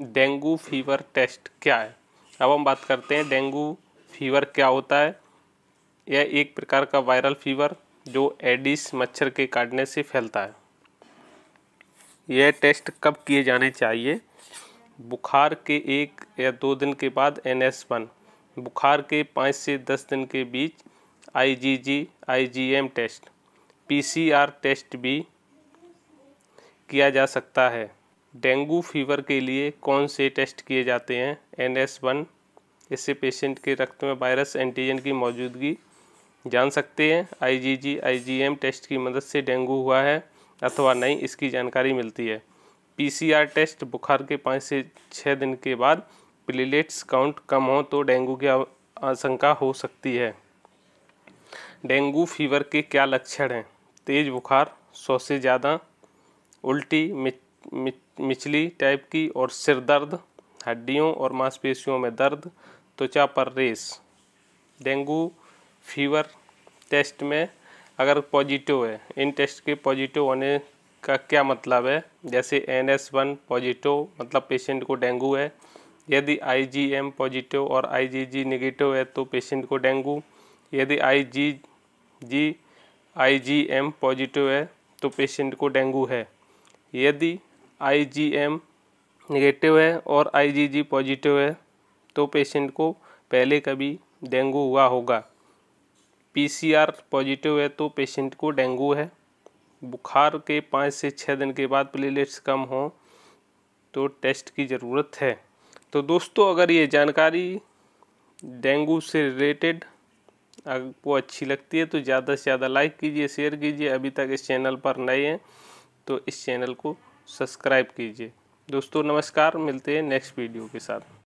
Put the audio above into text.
dengue fever test क्या है अब हम बात करते हैं डेंगू फीवर क्या होता है यह एक प्रकार का वायरल फीवर जो एडिस मच्छर के काटने से फैलता है यह टेस्ट कब किए जाने चाहिए बुखार के एक या दो दिन के बाद एन एस वन बुखार के पाँच से दस दिन के बीच I G G I G M test P C R test भी किया जा सकता है डेंगू फीवर के लिए कौन से टेस्ट किए जाते हैं एन एस वन इससे पेशेंट के रक्त में वायरस एंटीजन की मौजूदगी जान सकते हैं आई G G I G M test की मदद से डेंगू हुआ है अथवा नहीं इसकी जानकारी मिलती है पी सी आर टेस्ट बुखार के पाँच से छः दिन के बाद प्लेलेट्स काउंट कम हो तो डेंगू की आशंका हो सकती है डेंगू फीवर के क्या लक्षण हैं तेज़ बुखार सौ से ज़्यादा उल्टी मिचली टाइप की और सिर दर्द हड्डियों और मांसपेशियों में दर्द त्वचा पर रेस डेंगू फीवर टेस्ट में अगर पॉजिटिव है इन टेस्ट के पॉजिटिव होने का क्या मतलब है जैसे एन एस वन पॉजिटिव मतलब पेशेंट को डेंगू है यदि आई जी एम पॉजिटिव और आई जी जी निगेटिव है तो पेशेंट को डेंगू यदि आई G G I G M positive है तो पेशेंट को डेंगू है यदि आईजीएम नेगेटिव है और आईजीजी पॉजिटिव है तो पेशेंट को पहले कभी डेंगू हुआ होगा पीसीआर पॉजिटिव है तो पेशेंट को डेंगू है बुखार के पाँच से छः दिन के बाद प्लेलेट्स कम हों तो टेस्ट की ज़रूरत है तो दोस्तों अगर ये जानकारी डेंगू से रिलेटेड आपको अच्छी लगती है तो ज़्यादा से ज़्यादा लाइक कीजिए शेयर कीजिए अभी तक इस चैनल पर नए हैं तो इस चैनल को सब्सक्राइब कीजिए दोस्तों नमस्कार मिलते हैं नेक्स्ट वीडियो के साथ